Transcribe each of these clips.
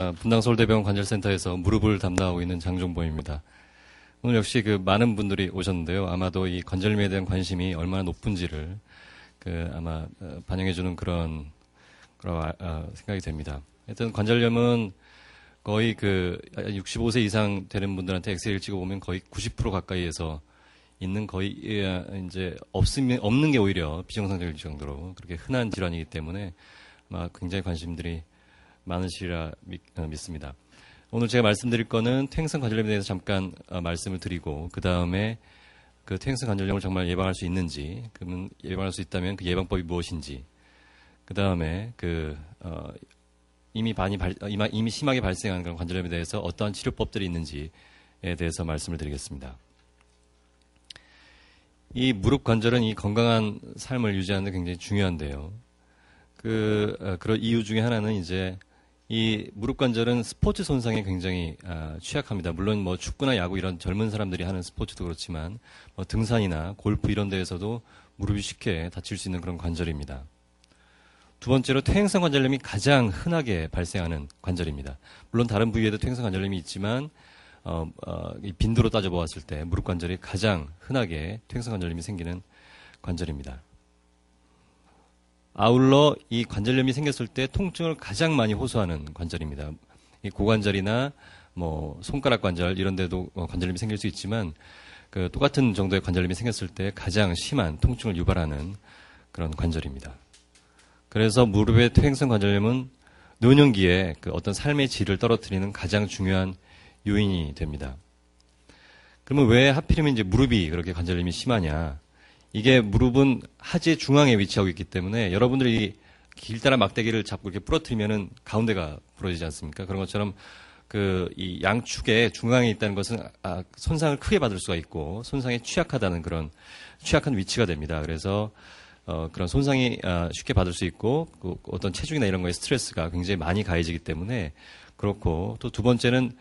어, 분당 서울대병원 관절센터에서 무릎을 담당하고 있는 장종범입니다. 오늘 역시 그 많은 분들이 오셨는데요. 아마도 이 관절미에 대한 관심이 얼마나 높은지를 그 아마 어, 반영해주는 그런 그런 아, 어, 생각이 됩니다. 일단 관절염은 거의 그 65세 이상 되는 분들한테 엑셀을 찍어보면 거의 90% 가까이에서 있는 거의 예, 이제 없으면 없는 게 오히려 비정상적일 정도로 그렇게 흔한 질환이기 때문에 아마 굉장히 관심들이 많으시라 믿, 어, 습니다 오늘 제가 말씀드릴 거는 퇴행성 관절염에 대해서 잠깐 어, 말씀을 드리고 그 다음에 그 퇴행성 관절염을 정말 예방할 수 있는지, 그러면 예방할 수 있다면 그 예방법이 무엇인지, 그 다음에 그 어, 이미 많이 발, 어, 이미 심하게 발생하는 그런 관절염에 대해서 어떠한 치료법들이 있는지에 대해서 말씀을 드리겠습니다. 이 무릎 관절은 이 건강한 삶을 유지하는 데 굉장히 중요한데요. 그 그런 이유 중에 하나는 이제 이 무릎 관절은 스포츠 손상에 굉장히 아, 취약합니다. 물론 뭐 축구나 야구 이런 젊은 사람들이 하는 스포츠도 그렇지만 뭐 등산이나 골프 이런 데에서도 무릎이 쉽게 다칠 수 있는 그런 관절입니다. 두 번째로 퇴행성 관절염이 가장 흔하게 발생하는 관절입니다. 물론 다른 부위에도 퇴행성 관절염이 있지만 어, 어, 빈도로 따져보았을 때 무릎 관절이 가장 흔하게 퇴행성 관절염이 생기는 관절입니다. 아울러 이 관절염이 생겼을 때 통증을 가장 많이 호소하는 관절입니다. 이 고관절이나 뭐 손가락 관절 이런 데도 어, 관절염이 생길 수 있지만 그 똑같은 정도의 관절염이 생겼을 때 가장 심한 통증을 유발하는 그런 관절입니다. 그래서 무릎의 퇴행성 관절염은 노년기에 그 어떤 삶의 질을 떨어뜨리는 가장 중요한 요인이 됩니다. 그러면 왜 하필이면 이제 무릎이 그렇게 관절염이 심하냐? 이게 무릎은 하지의 중앙에 위치하고 있기 때문에 여러분들이 길다란 막대기를 잡고 이렇게 부러뜨리면은 가운데가 부러지지 않습니까? 그런 것처럼 그 이 양축의 중앙에 있다는 것은 아, 손상을 크게 받을 수가 있고 손상에 취약하다는 그런 취약한 위치가 됩니다. 그래서 어, 그런 손상이 아, 쉽게 받을 수 있고 그 어떤 체중이나 이런 거에 스트레스가 굉장히 많이 가해지기 때문에 그렇고 또 두 번째는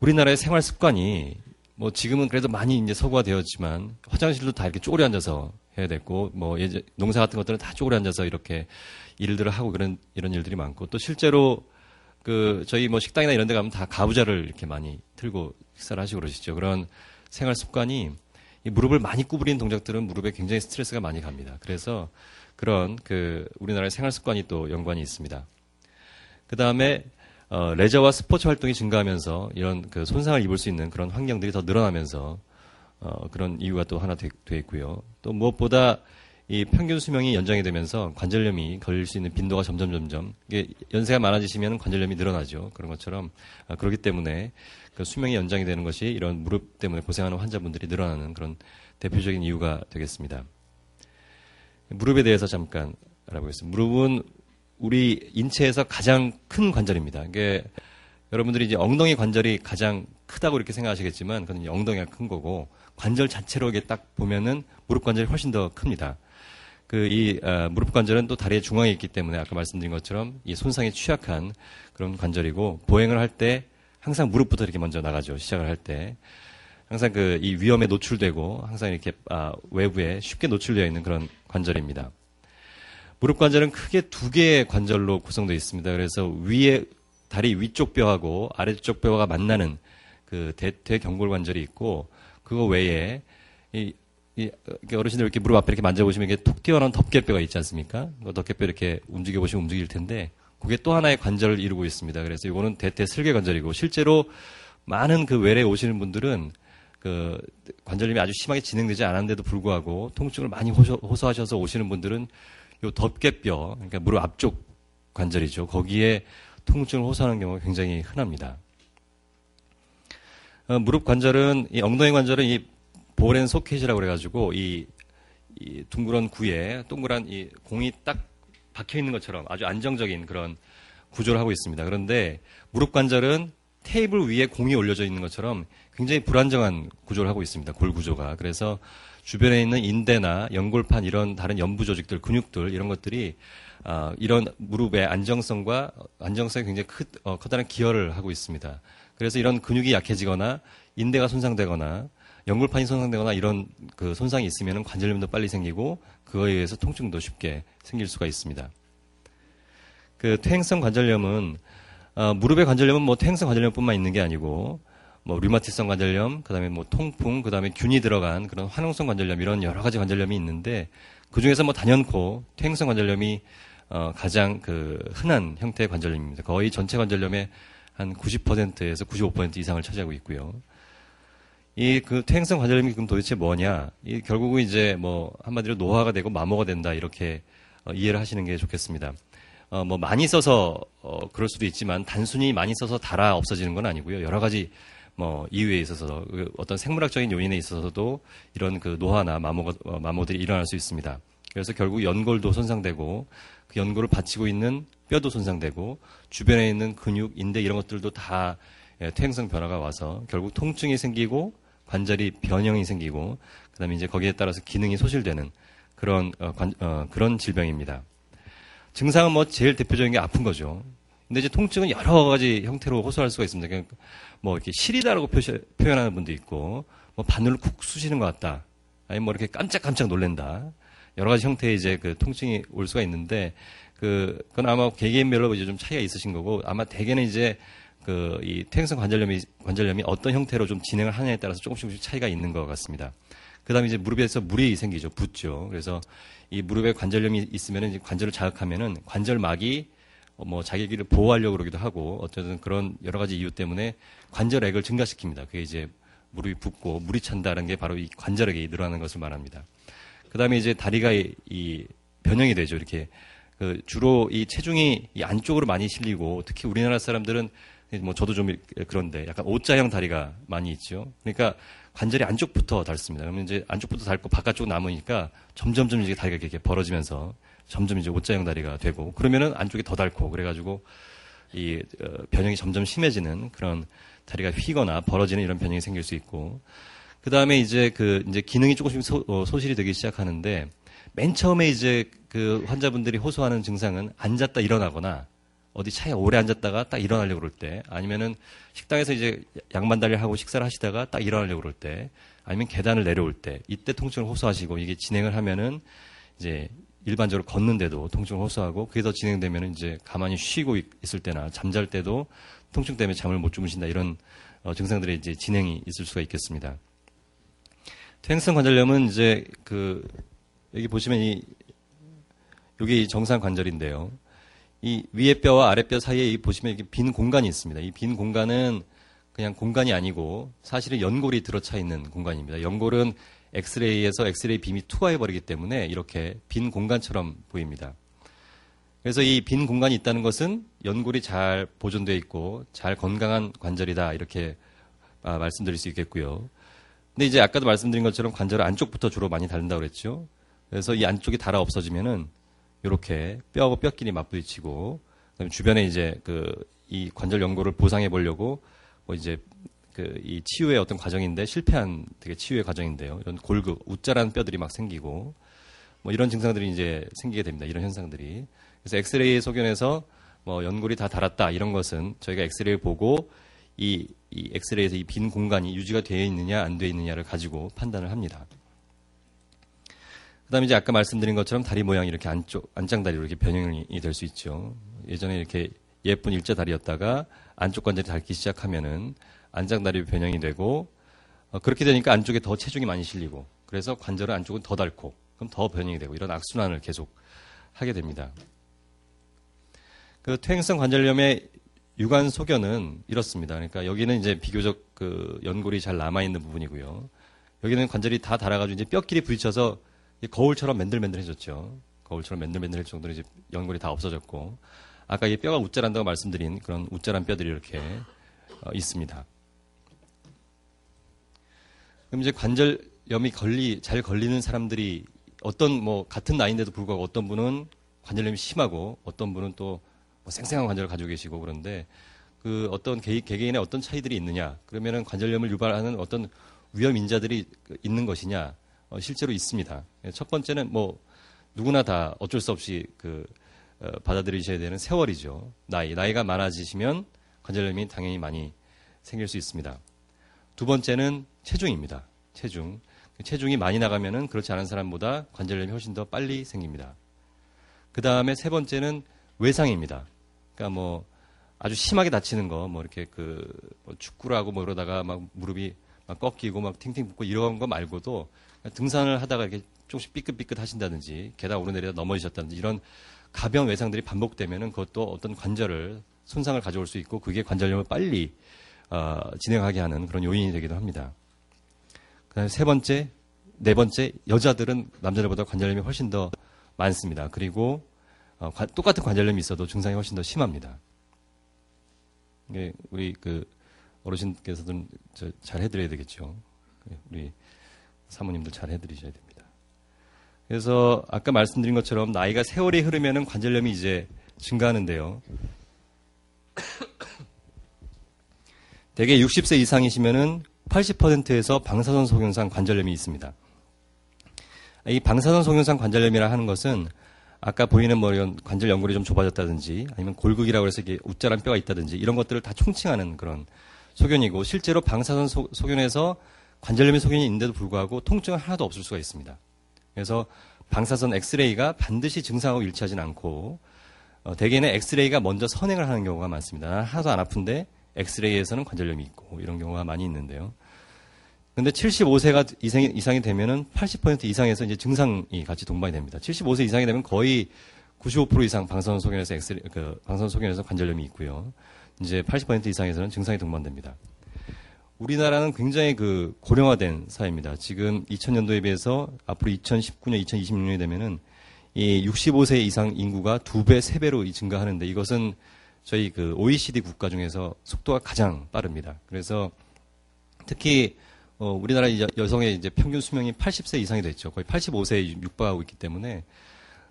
우리나라의 생활 습관이 뭐 지금은 그래도 많이 이제 서구화되었지만 화장실도 다 이렇게 쪼그려 앉아서 해야 됐고 뭐 예제, 농사 같은 것들은 다 쪼그려 앉아서 이렇게 일들을 하고 그런 이런 일들이 많고 또 실제로 그 저희 뭐 식당이나 이런 데 가면 다 가부좌를 이렇게 많이 틀고 식사를 하시고 그러시죠. 그런 생활 습관이 이 무릎을 많이 구부리는 동작들은 무릎에 굉장히 스트레스가 많이 갑니다. 그래서 그런 그 우리나라의 생활 습관이 또 연관이 있습니다. 그 다음에 어, 레저와 스포츠 활동이 증가하면서 이런 그 손상을 입을 수 있는 그런 환경들이 더 늘어나면서 어, 그런 이유가 또 하나 되, 되 있고요. 또 무엇보다 이 평균 수명이 연장이 되면서 관절염이 걸릴 수 있는 빈도가 점점 점점 이게 연세가 많아지시면 관절염이 늘어나죠. 그런 것처럼 아, 그렇기 때문에 그 수명이 연장이 되는 것이 이런 무릎 때문에 고생하는 환자분들이 늘어나는 그런 대표적인 이유가 되겠습니다. 무릎에 대해서 잠깐 알아보겠습니다. 무릎은 우리 인체에서 가장 큰 관절입니다. 이게 여러분들이 이제 엉덩이 관절이 가장 크다고 이렇게 생각하시겠지만 그건 엉덩이가 큰 거고 관절 자체로 이게 딱 보면은 무릎 관절이 훨씬 더 큽니다. 그이 어, 무릎 관절은 또 다리의 중앙에 있기 때문에 아까 말씀드린 것처럼 이 손상에 취약한 그런 관절이고 보행을 할 때 항상 무릎부터 이렇게 먼저 나가죠. 시작을 할 때. 항상 그 이 위험에 노출되고 항상 이렇게 아, 외부에 쉽게 노출되어 있는 그런 관절입니다. 무릎 관절은 크게 두 개의 관절로 구성되어 있습니다. 그래서 위에 다리 위쪽 뼈하고 아래쪽 뼈가 만나는 그 대, 퇴경골 관절이 있고 그거 외에 이, 이 어르신들 이렇게 무릎 앞에 이렇게 만져보시면 이게 톡 튀어나온 덮개뼈가 있지 않습니까? 뭐 덮개뼈 이렇게 움직여 보시면 움직일 텐데 그게 또 하나의 관절을 이루고 있습니다. 그래서 이거는 대퇴 슬개 관절이고 실제로 많은 그 외래 오시는 분들은 그 관절염이 아주 심하게 진행되지 않았는데도 불구하고 통증을 많이 호소, 호소하셔서 오시는 분들은 요 덮개뼈, 그러니까 무릎 앞쪽 관절이죠. 거기에 통증을 호소하는 경우가 굉장히 흔합니다. 어, 무릎 관절은 이 엉덩이 관절은 이 보렌 소켓이라고 그래가지고 이, 이 둥그런 구에 동그란 이 공이 딱 박혀 있는 것처럼 아주 안정적인 그런 구조를 하고 있습니다. 그런데 무릎 관절은 테이블 위에 공이 올려져 있는 것처럼 굉장히 불안정한 구조를 하고 있습니다. 골 구조가. 그래서 주변에 있는 인대나 연골판 이런 다른 연부 조직들, 근육들 이런 것들이 어, 이런 무릎의 안정성과 안정성에 굉장히 크, 어, 커다란 기여를 하고 있습니다. 그래서 이런 근육이 약해지거나 인대가 손상되거나 연골판이 손상되거나 이런 그 손상이 있으면 관절염도 빨리 생기고 그거에 의해서 통증도 쉽게 생길 수가 있습니다. 그 퇴행성 관절염은 어, 무릎의 관절염은 뭐 퇴행성 관절염뿐만 있는 게 아니고 뭐 류마티성 관절염, 그다음에 뭐 통풍, 그다음에 균이 들어간 그런 화농성 관절염 이런 여러 가지 관절염이 있는데 그 중에서 뭐 단연코 퇴행성 관절염이 어, 가장 그 흔한 형태의 관절염입니다. 거의 전체 관절염의 한 90%에서 95% 이상을 차지하고 있고요. 이 그 퇴행성 관절염이 그럼 도대체 뭐냐? 이 결국은 이제 뭐 한마디로 노화가 되고 마모가 된다 이렇게 어, 이해를 하시는 게 좋겠습니다. 어, 뭐 많이 써서 어, 그럴 수도 있지만 단순히 많이 써서 달아 없어지는 건 아니고요. 여러 가지 뭐 이유에 있어서 그 어떤 생물학적인 요인에 있어서도 이런 그 노화나 마모 어, 마모들이 일어날 수 있습니다. 그래서 결국 연골도 손상되고 그 연골을 받치고 있는 뼈도 손상되고 주변에 있는 근육, 인대 이런 것들도 다 예, 퇴행성 변화가 와서 결국 통증이 생기고 관절이 변형이 생기고 그다음에 이제 거기에 따라서 기능이 소실되는 그런 어, 관, 어, 그런 질병입니다. 증상은 뭐 제일 대표적인 게 아픈 거죠. 근데 이제 통증은 여러 가지 형태로 호소할 수가 있습니다. 그냥 뭐 이렇게 시리다라고 표시, 표현하는 분도 있고, 뭐 바늘을 쿡 쑤시는 것 같다. 아니 뭐 이렇게 깜짝깜짝 놀랜다. 여러 가지 형태의 이제 그 통증이 올 수가 있는데, 그, 그건 아마 개개인별로 이제 좀 차이가 있으신 거고, 아마 대개는 이제 그 이 퇴행성 관절염이 관절염이 어떤 형태로 좀 진행을 하냐에 따라서 조금씩 조금씩 차이가 있는 것 같습니다. 그다음에 이제 무릎에서 물이 생기죠. 붓죠. 그래서 이 무릎에 관절염이 있으면은 이제 관절을 자극하면은 관절막이 뭐 자기기를 보호하려고 그러기도 하고 어쨌든 그런 여러 가지 이유 때문에 관절액을 증가시킵니다. 그게 이제 무릎이 붓고 물이 찬다는 게 바로 이 관절액이 늘어나는 것을 말합니다. 그다음에 이제 다리가 이, 이 변형이 되죠. 이렇게 그 주로 이 체중이 이 안쪽으로 많이 실리고 특히 우리나라 사람들은 뭐 저도 좀 그런데 약간 O자형 다리가 많이 있죠. 그러니까 관절이 안쪽부터 닳습니다. 그러면 이제 안쪽부터 닳고 바깥쪽 남으니까 점점점 이제 다리가 이렇게 벌어지면서 점점 이제 옷자형 다리가 되고 그러면은 안쪽이 더 닳고 그래가지고 이 어, 변형이 점점 심해지는 그런 다리가 휘거나 벌어지는 이런 변형이 생길 수 있고 그 다음에 이제 그 이제 기능이 조금씩 소, 어, 실이 되기 시작하는데 맨 처음에 이제 그 환자분들이 호소하는 증상은 앉았다 일어나거나 어디 차에 오래 앉았다가 딱 일어나려고 그럴 때, 아니면은 식당에서 이제 양반다리를 하고 식사를 하시다가 딱 일어나려고 그럴 때, 아니면 계단을 내려올 때, 이때 통증을 호소하시고 이게 진행을 하면은 이제 일반적으로 걷는데도 통증을 호소하고 그게 더 진행되면 은 이제 가만히 쉬고 있, 을 때나 잠잘 때도 통증 때문에 잠을 못 주무신다 이런 어, 증상들의 이제 진행이 있을 수가 있겠습니다. 퇴행성 관절염은 이제 그 여기 보시면 이 여기 정상 관절인데요. 이 위에 뼈와 아래 뼈 사이에 보시면 이렇게 빈 공간이 있습니다. 이 빈 공간은 그냥 공간이 아니고 사실은 연골이 들어차 있는 공간입니다. 연골은 엑스레이에서 엑스레이 빔이 투하해버리기 때문에 이렇게 빈 공간처럼 보입니다. 그래서 이 빈 공간이 있다는 것은 연골이 잘 보존되어 있고 잘 건강한 관절이다 이렇게 아, 말씀드릴 수 있겠고요. 근데 이제 아까도 말씀드린 것처럼 관절 안쪽부터 주로 많이 닳는다고 그랬죠. 그래서 이 안쪽이 닳아 없어지면은 이렇게 뼈하고 뼈끼리 맞부딪히고 그다음에 주변에 이제 그 이 관절 연골을 보상해 보려고 뭐 이제 그 이 치유의 어떤 과정인데 실패한 되게 치유의 과정인데요. 이런 골극, 웃자란 뼈들이 막 생기고 뭐 이런 증상들이 이제 생기게 됩니다. 이런 현상들이. 그래서 엑스레이 소견에서 뭐 연골이 다 닳았다 이런 것은 저희가 엑스레이 보고 이, 이 엑스레이에서 이 빈 공간이 유지가 되어 있느냐 안 되어 있느냐를 가지고 판단을 합니다. 그다음에 이제 아까 말씀드린 것처럼 다리 모양이 이렇게 안쪽 안장다리로 이렇게 변형이 될 수 있죠. 예전에 이렇게 예쁜 일자 다리였다가 안쪽 관절이 닳기 시작하면은 안장다리 로 변형이 되고 어, 그렇게 되니까 안쪽에 더 체중이 많이 실리고 그래서 관절은 안쪽은 더 닳고 그럼 더 변형이 되고 이런 악순환을 계속 하게 됩니다. 그 퇴행성 관절염의 유관 소견은 이렇습니다. 그러니까 여기는 이제 비교적 그 연골이 잘 남아 있는 부분이고요. 여기는 관절이 다 닳아가지고 이제 뼈끼리 부딪혀서 거울처럼 맨들맨들해졌죠. 거울처럼 맨들맨들할 정도로 이제 연골이 다 없어졌고 아까 이 뼈가 웃자란다고 말씀드린 그런 웃자란 뼈들이 이렇게 어, 있습니다. 그럼 이제 관절염이 걸리 잘 걸리는 사람들이 어떤 뭐 같은 나이인데도 불구하고 어떤 분은 관절염이 심하고 어떤 분은 또뭐 생생한 관절을 가지고 계시고 그런데 그 어떤 개, 개개인의 어떤 차이들이 있느냐 그러면은 관절염을 유발하는 어떤 위험 인자들이 있는 것이냐 어, 실제로 있습니다. 예, 첫 번째는 뭐 누구나 다 어쩔 수 없이 그 어, 받아들이셔야 되는 세월이죠. 나이 나이가 많아지시면 관절염이 당연히 많이 생길 수 있습니다. 두 번째는 체중입니다. 체중 그 체중이 많이 나가면은 그렇지 않은 사람보다 관절염이 훨씬 더 빨리 생깁니다. 그 다음에 세 번째는 외상입니다. 그러니까 뭐 아주 심하게 다치는 거, 뭐 이렇게 그 뭐 축구라고 뭐 이러다가 막 무릎이 막 꺾이고 막 탱탱 붙고 이런 거 말고도 등산을 하다가 이렇게 조금씩 삐끗삐끗 하신다든지 계단 오르내리다 넘어지셨다든지 이런 가벼운 외상들이 반복되면은 그것도 어떤 관절을 손상을 가져올 수 있고 그게 관절염을 빨리 어, 진행하게 하는 그런 요인이 되기도 합니다. 그다음에 세 번째, 네 번째 여자들은 남자들보다 관절염이 훨씬 더 많습니다. 그리고 어, 관, 똑같은 관절염이 있어도 증상이 훨씬 더 심합니다. 우리 그 어르신께서도 잘 해드려야 되겠죠. 예, 우리 사모님들 잘 해드리셔야 됩니다. 그래서 아까 말씀드린 것처럼 나이가 세월이 흐르면 관절염이 이제 증가하는데요. 대개 60세 이상이시면은 80%에서 방사선 소견상 관절염이 있습니다. 이 방사선 소견상 관절염이라 하는 것은 아까 보이는 뭐 이런 관절 연골이 좀 좁아졌다든지 아니면 골극이라고 해서 이게 웃자란 뼈가 있다든지 이런 것들을 다 총칭하는 그런 소견이고 실제로 방사선 소, 소견에서 관절염의 소견이 있는데도 불구하고 통증 하나도 없을 수가 있습니다. 그래서 방사선 엑스레이가 반드시 증상하고 일치하진 않고 어, 대개는 엑스레이가 먼저 선행을 하는 경우가 많습니다. 하나도 안 아픈데 엑스레이에서는 관절염이 있고 이런 경우가 많이 있는데요. 근데 75세가 이상이, 이상이 되면은 80% 이상에서 이제 증상이 같이 동반이 됩니다. 75세 이상이 되면 거의 95% 이상 방사선 소견에서 엑스레이, 그 방사선 소견에서 관절염이 있고요. 이제 80% 이상에서는 증상이 동반됩니다. 우리나라는 굉장히 그 고령화된 사회입니다. 지금 2000년도에 비해서 앞으로 2019년, 2026년이 되면은 이 65세 이상 인구가 두 배, 세 배로 증가하는데 이것은 저희 그 OECD 국가 중에서 속도가 가장 빠릅니다. 그래서 특히 어, 우리나라 여성의 이제 평균 수명이 80세 이상이 됐죠. 거의 85세에 육박하고 있기 때문에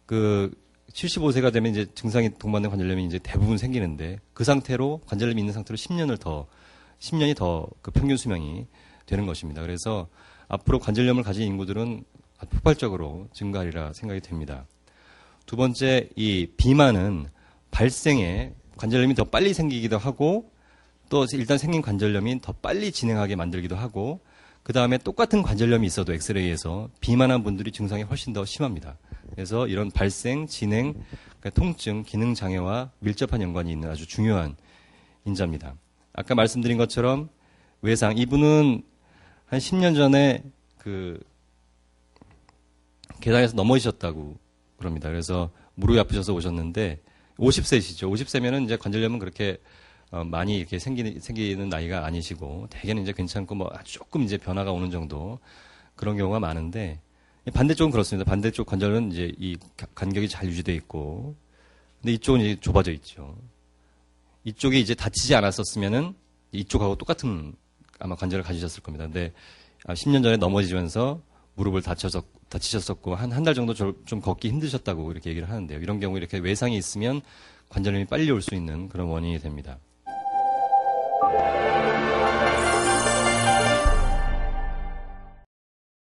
그 75세가 되면 이제 증상이 동반된 관절염이 이제 대부분 생기는데 그 상태로 관절염이 있는 상태로 10년을 더 10년이 더 그 평균 수명이 되는 것입니다. 그래서 앞으로 관절염을 가진 인구들은 폭발적으로 증가하리라 생각이 됩니다. 두 번째 이 비만은 발생에 관절염이 더 빨리 생기기도 하고 또 일단 생긴 관절염이 더 빨리 진행하게 만들기도 하고 그 다음에 똑같은 관절염이 있어도 엑스레이에서 비만한 분들이 증상이 훨씬 더 심합니다. 그래서 이런 발생, 진행, 그러니까 통증, 기능 장애와 밀접한 연관이 있는 아주 중요한 인자입니다. 아까 말씀드린 것처럼 외상 이분은 한 10년 전에 그 계단에서 넘어지셨다고 그럽니다. 그래서 무릎이 아프셔서 오셨는데 50세시죠. 50세면은 이제 관절염은 그렇게 어, 많이 이렇게 생기는, 생기는 나이가 아니시고, 대개는 이제 괜찮고, 뭐, 조금 이제 변화가 오는 정도, 그런 경우가 많은데, 반대쪽은 그렇습니다. 반대쪽 관절은 이제 이 간격이 잘유지되어 있고, 근데 이쪽은 이제 좁아져 있죠. 이쪽이 이제 다치지 않았었으면은 이쪽하고 똑같은 아마 관절을 가지셨을 겁니다. 근데 10년 아, 전에 넘어지면서 무릎을 다쳐서 다치셨었고 한 한 달 정도 좀 걷기 힘드셨다고 이렇게 얘기를 하는데요. 이런 경우 이렇게 외상이 있으면 관절염이 빨리 올 수 있는 그런 원인이 됩니다.